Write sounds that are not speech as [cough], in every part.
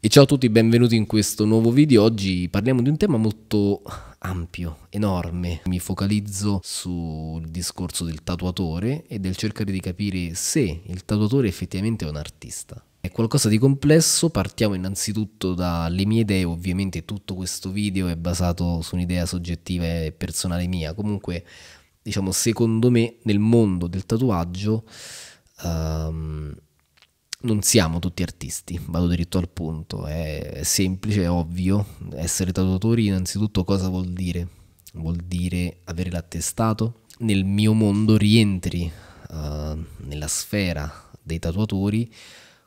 E ciao a tutti, benvenuti in questo nuovo video. Oggi parliamo di un tema molto ampio, enorme. Mi focalizzo sul discorso del tatuatore e del cercare di capire se il tatuatore effettivamente è un artista. È qualcosa di complesso, partiamo innanzitutto dalle mie idee, ovviamente tutto questo video è basato su un'idea soggettiva e personale mia, comunque diciamo secondo me nel mondo del tatuaggio um, non siamo tutti artisti, vado diritto al punto, è semplice, è ovvio, essere tatuatori innanzitutto cosa vuol dire? Vuol dire avere l'attestato, nel mio mondo rientri uh, nella sfera dei tatuatori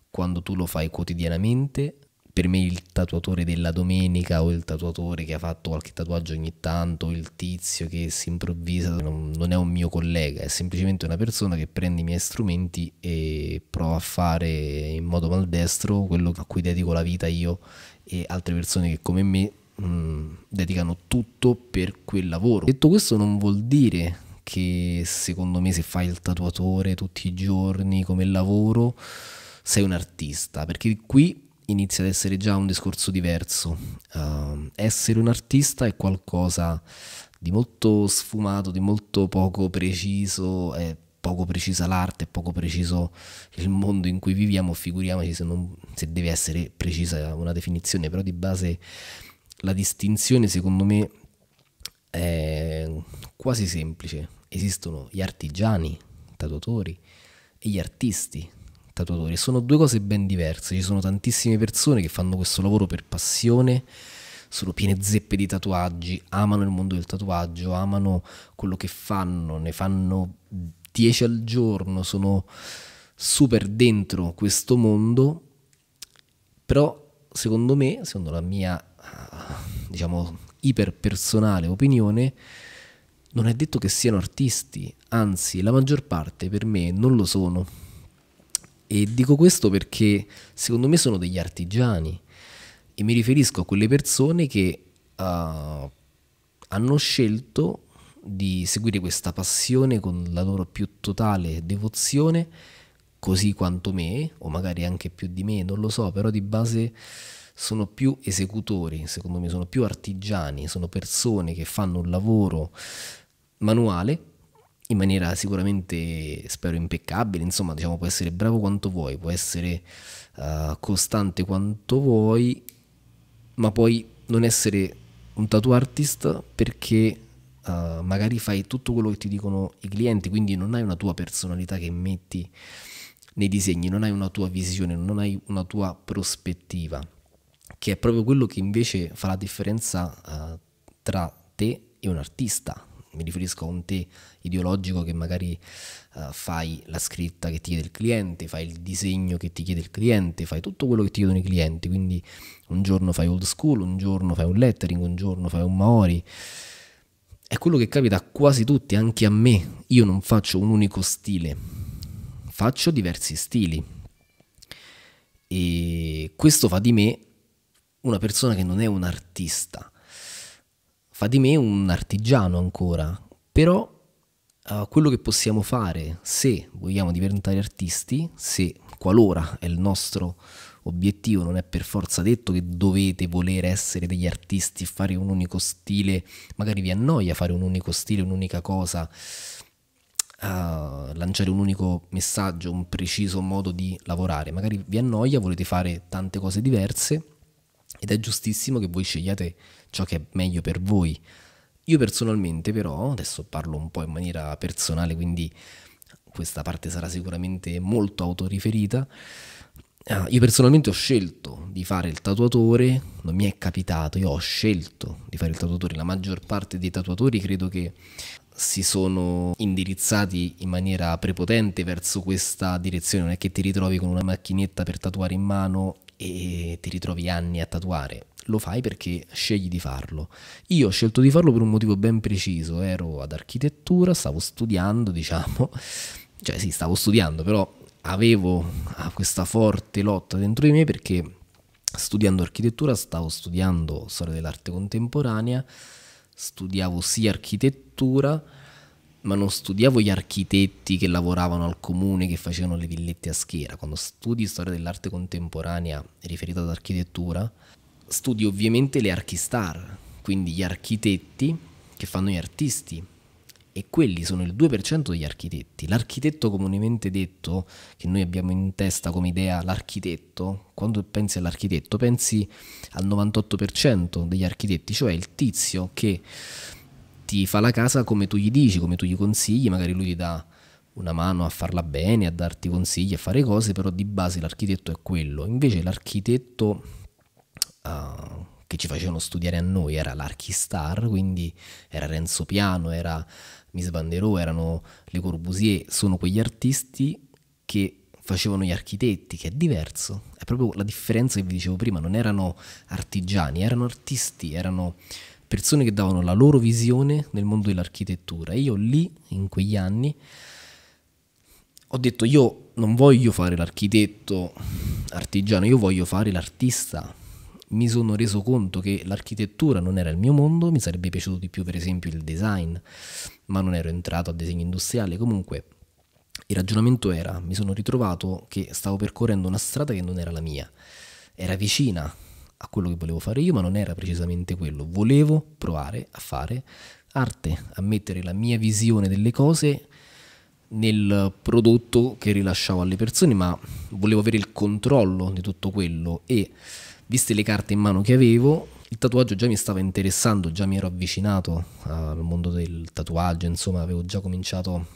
quando tu lo fai quotidianamente per me il tatuatore della domenica o il tatuatore che ha fatto qualche tatuaggio ogni tanto, il tizio che si improvvisa, non, non, è un mio collega, è semplicemente una persona che prende i miei strumenti e prova a fare in modo maldestro quello a cui dedico la vita io e altre persone che come me mh, mm, dedicano tutto per quel lavoro. Detto questo non vuol dire che secondo me se fai il tatuatore tutti i giorni come lavoro sei un artista, perché qui inizia ad essere già un discorso diverso. Uh, essere un artista è qualcosa di molto sfumato, di molto poco preciso, è poco precisa l'arte, è poco preciso il mondo in cui viviamo, figuriamoci se, non, se deve essere precisa una definizione, però di base la distinzione secondo me è quasi semplice. Esistono gli artigiani, tatuatori e gli artisti, tatuatori. Sono due cose ben diverse. Ci sono tantissime persone che fanno questo lavoro per passione, sono piene zeppe di tatuaggi, amano il mondo del tatuaggio, amano quello che fanno, ne fanno 10 al giorno, sono super dentro questo mondo, però secondo me, secondo la mia diciamo iperpersonale opinione, non è detto che siano artisti, anzi la maggior parte per me non lo sono. E dico questo perché secondo me sono degli artigiani e mi riferisco a quelle persone che uh, hanno scelto di seguire questa passione con la loro più totale devozione, così quanto me, o magari anche più di me, non lo so, però di base sono più esecutori, secondo me sono più artigiani, sono persone che fanno un lavoro manuale in maniera sicuramente, spero, impeccabile, insomma, diciamo, puoi essere bravo quanto vuoi, puoi essere uh, costante quanto vuoi, ma puoi non essere un tattoo artist perché uh, magari fai tutto quello che ti dicono i clienti, quindi non hai una tua personalità che metti nei disegni, non hai una tua visione, non hai una tua prospettiva, che è proprio quello che invece fa la differenza uh, tra te e un artista, mi riferisco a un te ideologico che magari uh, fai la scritta che ti chiede il cliente, fai il disegno che ti chiede il cliente, fai tutto quello che ti chiedono i clienti, quindi un giorno fai old school, un giorno fai un lettering, un giorno fai un maori. È quello che capita a quasi tutti, anche a me. Io non faccio un unico stile, faccio diversi stili. E questo fa di me una persona che non è un artista fa di me un artigiano ancora, però uh, quello che possiamo fare se vogliamo diventare artisti, se qualora è il nostro obiettivo, non è per forza detto che dovete volere essere degli artisti, fare un unico stile, magari vi annoia fare un unico stile, un'unica cosa, uh, lanciare un unico messaggio, un preciso modo di lavorare, magari vi annoia, volete fare tante cose diverse ed è giustissimo che voi scegliate ciò che è meglio per voi. Io personalmente però, adesso parlo un po' in maniera personale, quindi questa parte sarà sicuramente molto autoriferita, ah, io personalmente ho scelto di fare il tatuatore, non mi è capitato, io ho scelto di fare il tatuatore, la maggior parte dei tatuatori credo che si sono indirizzati in maniera prepotente verso questa direzione, non è che ti ritrovi con una macchinetta per tatuare in mano e ti ritrovi anni a tatuare, lo fai perché scegli di farlo. Io ho scelto di farlo per un motivo ben preciso, ero ad architettura, stavo studiando, [laughs] diciamo, cioè sì, stavo studiando, però avevo ah, questa forte lotta dentro di me perché studiando architettura stavo studiando storia dell'arte contemporanea, studiavo sì architettura, ma non studiavo gli architetti che lavoravano al comune, che facevano le villette a schiera. Quando studi storia dell'arte contemporanea riferita ad architettura, studi ovviamente le archistar, quindi gli architetti che fanno gli artisti e quelli sono il 2% degli architetti. L'architetto comunemente detto, che noi abbiamo in testa come idea l'architetto, quando pensi all'architetto pensi al 98% degli architetti, cioè il tizio che ti fa la casa come tu gli dici, come tu gli consigli, magari lui ti dà una mano a farla bene, a darti consigli, a fare cose, però di base l'architetto è quello. Invece l'architetto uh, che ci facevano studiare a noi, era l'Archistar, quindi era Renzo Piano, era Miss Banderò, erano Le Corbusier, sono quegli artisti che facevano gli architetti, che è diverso, è proprio la differenza che vi dicevo prima, non erano artigiani, erano artisti, erano persone che davano la loro visione nel mondo dell'architettura. E io lì, in quegli anni, ho detto io non voglio fare l'architetto artigiano, io voglio fare l'artista mi sono reso conto che l'architettura non era il mio mondo, mi sarebbe piaciuto di più per esempio il design, ma non ero entrato a disegno industriale, comunque il ragionamento era, mi sono ritrovato che stavo percorrendo una strada che non era la mia, era vicina a quello che volevo fare io, ma non era precisamente quello, volevo provare a fare arte, a mettere la mia visione delle cose nel prodotto che rilasciavo alle persone, ma volevo avere il controllo di tutto quello e Viste le carte in mano che avevo, il tatuaggio già mi stava interessando, già mi ero avvicinato al mondo del tatuaggio, insomma avevo già cominciato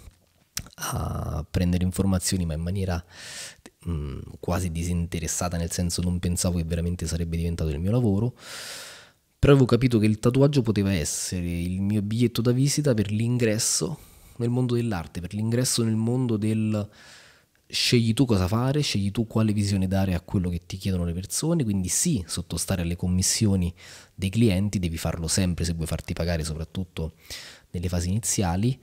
a prendere informazioni ma in maniera mh, quasi disinteressata, nel senso non pensavo che veramente sarebbe diventato il mio lavoro, però avevo capito che il tatuaggio poteva essere il mio biglietto da visita per l'ingresso nel mondo dell'arte, per l'ingresso nel mondo del scegli tu cosa fare, scegli tu quale visione dare a quello che ti chiedono le persone, quindi sì, sottostare alle commissioni dei clienti, devi farlo sempre se vuoi farti pagare, soprattutto nelle fasi iniziali,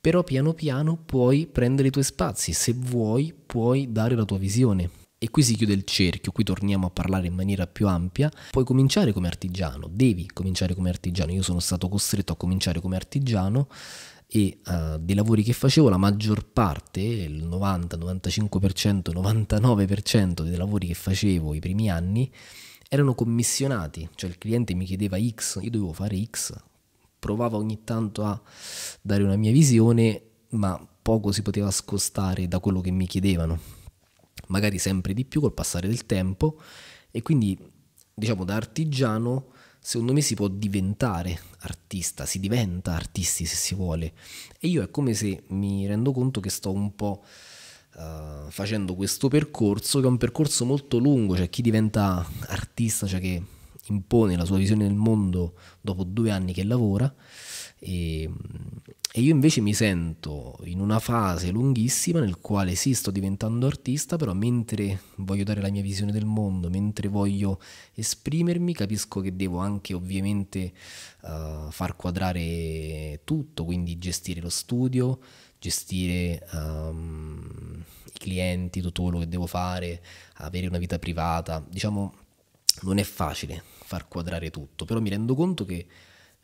però piano piano puoi prendere i tuoi spazi, se vuoi puoi dare la tua visione. E qui si chiude il cerchio, qui torniamo a parlare in maniera più ampia. Puoi cominciare come artigiano, devi cominciare come artigiano. Io sono stato costretto a cominciare come artigiano e uh, dei lavori che facevo la maggior parte, il 90, 95%, 99% dei lavori che facevo i primi anni erano commissionati, cioè il cliente mi chiedeva X, io dovevo fare X, provavo ogni tanto a dare una mia visione, ma poco si poteva scostare da quello che mi chiedevano, magari sempre di più col passare del tempo e quindi diciamo da artigiano secondo me si può diventare artista, si diventa artisti se si vuole. E io è come se mi rendo conto che sto un po' uh, facendo questo percorso, che è un percorso molto lungo, cioè chi diventa artista, cioè che impone la sua visione del mondo dopo due anni che lavora. E, e io invece mi sento in una fase lunghissima nel quale sì, sto diventando artista, però mentre voglio dare la mia visione del mondo, mentre voglio esprimermi, capisco che devo anche ovviamente uh, far quadrare tutto, quindi gestire lo studio, gestire um, i clienti, tutto quello che devo fare, avere una vita privata. Diciamo, non è facile far quadrare tutto, però mi rendo conto che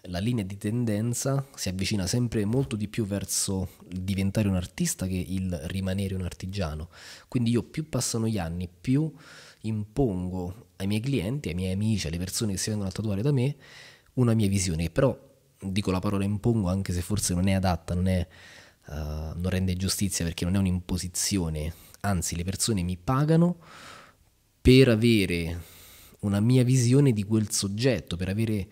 la linea di tendenza si avvicina sempre molto di più verso il diventare un artista che il rimanere un artigiano. Quindi io più passano gli anni, più impongo ai miei clienti, ai miei amici, alle persone che si vengono a tatuare da me, una mia visione, che però dico la parola impongo anche se forse non è adatta, non, è, uh, non rende giustizia perché non è un'imposizione, anzi le persone mi pagano per avere una mia visione di quel soggetto, per avere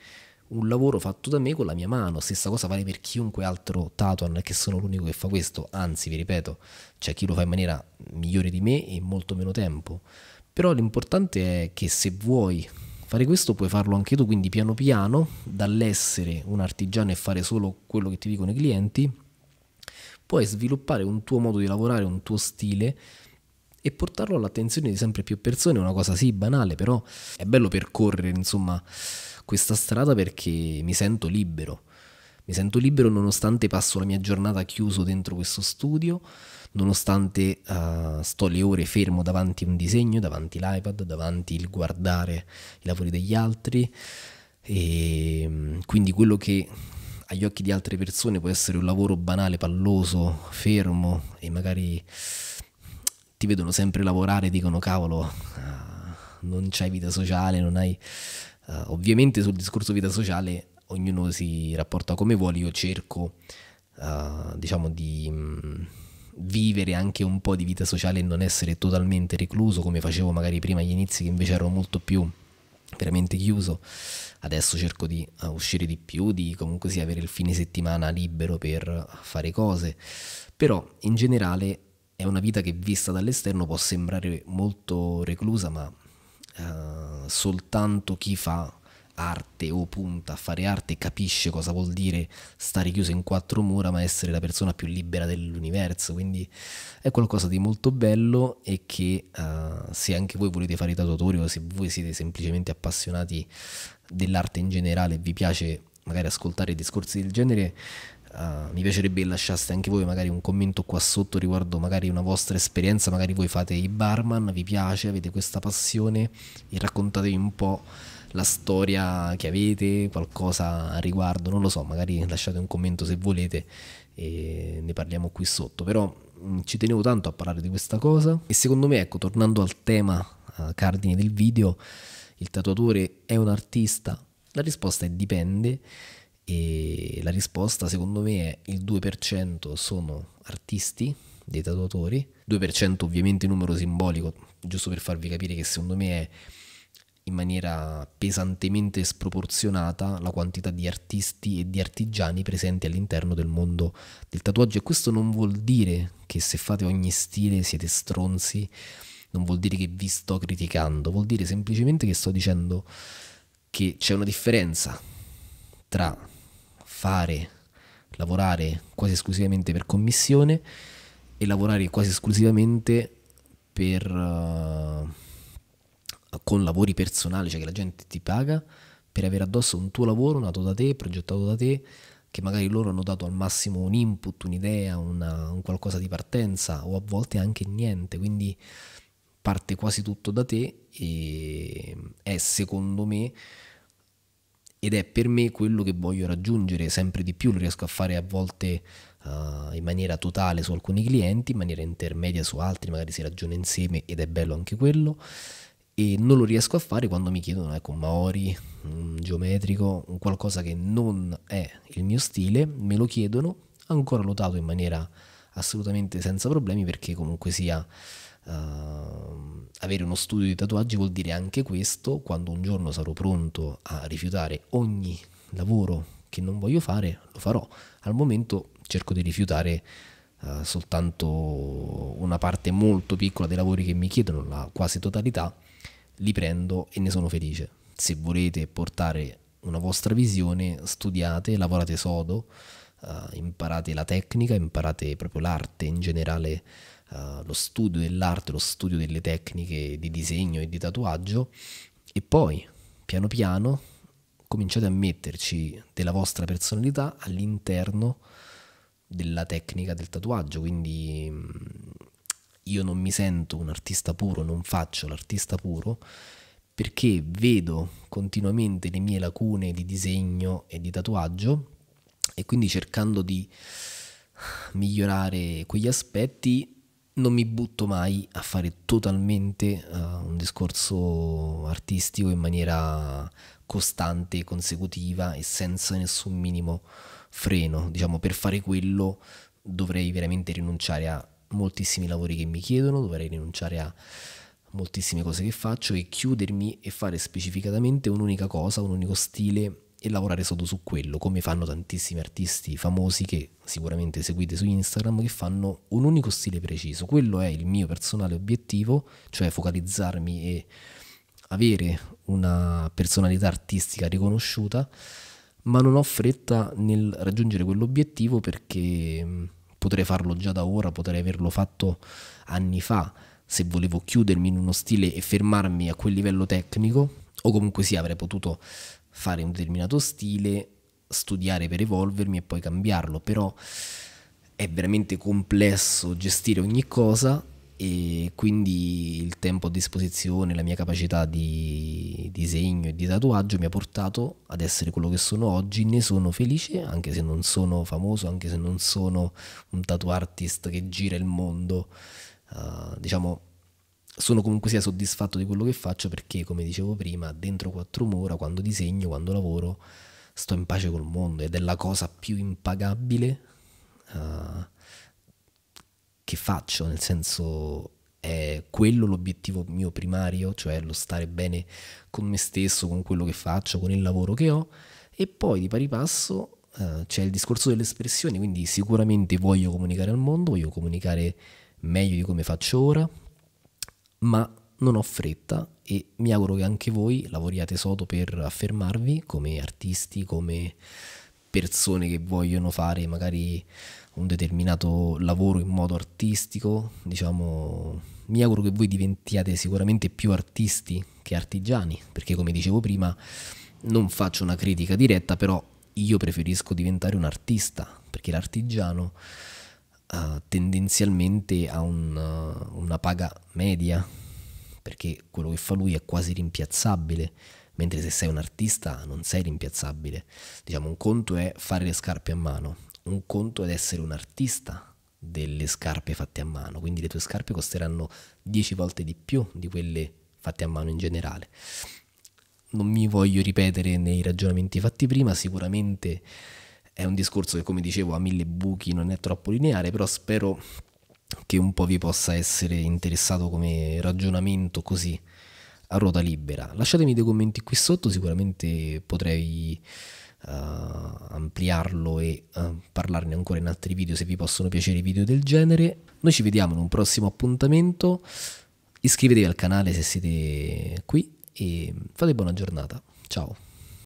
un lavoro fatto da me con la mia mano. Stessa cosa vale per chiunque altro Tatuan, perché sono l'unico che fa questo. Anzi, vi ripeto, c'è chi lo fa in maniera migliore di me e in molto meno tempo. Però l'importante è che se vuoi fare questo puoi farlo anche tu, quindi piano piano, dall'essere un artigiano e fare solo quello che ti dicono i clienti, puoi sviluppare un tuo modo di lavorare, un tuo stile e portarlo all'attenzione di sempre più persone, una cosa sì banale, però è bello percorrere, insomma, questa strada perché mi sento libero. Mi sento libero nonostante passo la mia giornata chiuso dentro questo studio, nonostante uh, sto le ore fermo davanti a un disegno, davanti l'iPad, davanti il guardare i lavori degli altri. E ehm, quindi quello che agli occhi di altre persone può essere un lavoro banale, palloso, fermo e magari ti vedono sempre lavorare e dicono cavolo, eh, non c'hai vita sociale, non hai Uh, ovviamente sul discorso vita sociale ognuno si rapporta come vuole, io cerco uh, diciamo di mh, mm, vivere anche un po' di vita sociale e non essere totalmente recluso come facevo magari prima agli inizi che invece ero molto più veramente chiuso. Adesso cerco di uh, uscire di più, di comunque sì avere il fine settimana libero per fare cose, però in generale è una vita che vista dall'esterno può sembrare molto reclusa, ma soltanto chi fa arte o punta a fare arte capisce cosa vuol dire stare chiuso in quattro mura ma essere la persona più libera dell'universo quindi è qualcosa di molto bello e che uh, se anche voi volete fare i tatuatori o se voi siete semplicemente appassionati dell'arte in generale e vi piace magari ascoltare discorsi del genere uh, mi piacerebbe che lasciaste anche voi magari un commento qua sotto riguardo magari una vostra esperienza, magari voi fate i barman, vi piace, avete questa passione e raccontatevi un po' la storia che avete, qualcosa a riguardo, non lo so, magari lasciate un commento se volete e ne parliamo qui sotto, però mm, ci tenevo tanto a parlare di questa cosa e secondo me, ecco, tornando al tema uh, cardine del video, il tatuatore è un artista? La risposta è dipende e la risposta secondo me è il 2% sono artisti, dei tatuatori, 2% ovviamente numero simbolico, giusto per farvi capire che secondo me è in maniera pesantemente sproporzionata la quantità di artisti e di artigiani presenti all'interno del mondo del tatuaggio e questo non vuol dire che se fate ogni stile siete stronzi, non vuol dire che vi sto criticando, vuol dire semplicemente che sto dicendo che c'è una differenza tra fare, lavorare quasi esclusivamente per commissione e lavorare quasi esclusivamente per, uh, con lavori personali, cioè che la gente ti paga per avere addosso un tuo lavoro nato da te, progettato da te, che magari loro hanno dato al massimo un input, un'idea, una, un qualcosa di partenza o a volte anche niente, quindi parte quasi tutto da te e è secondo me ed è per me quello che voglio raggiungere sempre di più, lo riesco a fare a volte uh, in maniera totale su alcuni clienti, in maniera intermedia su altri, magari si ragiona insieme ed è bello anche quello e non lo riesco a fare quando mi chiedono ecco un Maori, un geometrico, un qualcosa che non è il mio stile, me lo chiedono, ancora lo dato in maniera assolutamente senza problemi perché comunque sia Uh, avere uno studio di tatuaggi vuol dire anche questo, quando un giorno sarò pronto a rifiutare ogni lavoro che non voglio fare, lo farò. Al momento cerco di rifiutare uh, soltanto una parte molto piccola dei lavori che mi chiedono, la quasi totalità, li prendo e ne sono felice. Se volete portare una vostra visione, studiate, lavorate sodo, uh, imparate la tecnica, imparate proprio l'arte in generale eh, lo studio dell'arte, lo studio delle tecniche di disegno e di tatuaggio e poi piano piano cominciate a metterci della vostra personalità all'interno della tecnica del tatuaggio, quindi mm, io non mi sento un artista puro, non faccio l'artista puro perché vedo continuamente le mie lacune di disegno e di tatuaggio e quindi cercando di migliorare quegli aspetti non mi butto mai a fare totalmente uh, un discorso artistico in maniera costante, consecutiva e senza nessun minimo freno. Diciamo, per fare quello dovrei veramente rinunciare a moltissimi lavori che mi chiedono, dovrei rinunciare a moltissime cose che faccio e chiudermi e fare specificatamente un'unica cosa, un unico stile e lavorare solo su quello, come fanno tantissimi artisti famosi che sicuramente seguite su Instagram, che fanno un unico stile preciso. Quello è il mio personale obiettivo, cioè focalizzarmi e avere una personalità artistica riconosciuta, ma non ho fretta nel raggiungere quell'obiettivo perché mm, potrei farlo già da ora, potrei averlo fatto anni fa, se volevo chiudermi in uno stile e fermarmi a quel livello tecnico, o comunque sì, avrei potuto fare un determinato stile, studiare per evolvermi e poi cambiarlo, però è veramente complesso gestire ogni cosa e quindi il tempo a disposizione, la mia capacità di disegno e di tatuaggio mi ha portato ad essere quello che sono oggi, ne sono felice anche se non sono famoso, anche se non sono un tattoo artist che gira il mondo, uh, diciamo sono comunque sia soddisfatto di quello che faccio perché, come dicevo prima, dentro quattro mura, quando disegno, quando lavoro, sto in pace col mondo ed è la cosa più impagabile uh, che faccio, nel senso è quello l'obiettivo mio primario, cioè lo stare bene con me stesso, con quello che faccio, con il lavoro che ho e poi di pari passo uh, c'è il discorso dell'espressione, quindi sicuramente voglio comunicare al mondo, voglio comunicare meglio di come faccio ora, ma non ho fretta e mi auguro che anche voi lavoriate sodo per affermarvi come artisti, come persone che vogliono fare magari un determinato lavoro in modo artistico, diciamo, mi auguro che voi diventiate sicuramente più artisti che artigiani, perché come dicevo prima non faccio una critica diretta, però io preferisco diventare un artista, perché l'artigiano uh, tendenzialmente ha un, uh, una paga media, perché quello che fa lui è quasi rimpiazzabile, mentre se sei un artista non sei rimpiazzabile. Diciamo, un conto è fare le scarpe a mano, un conto è essere un artista delle scarpe fatte a mano, quindi le tue scarpe costeranno 10 volte di più di quelle fatte a mano in generale. Non mi voglio ripetere nei ragionamenti fatti prima, sicuramente è un discorso che, come dicevo, ha mille buchi, non è troppo lineare, però spero che un po' vi possa essere interessato come ragionamento così a ruota libera. Lasciatemi dei commenti qui sotto, sicuramente potrei uh, ampliarlo e uh, parlarne ancora in altri video se vi possono piacere i video del genere. Noi ci vediamo in un prossimo appuntamento. Iscrivetevi al canale se siete qui e fate buona giornata. Ciao.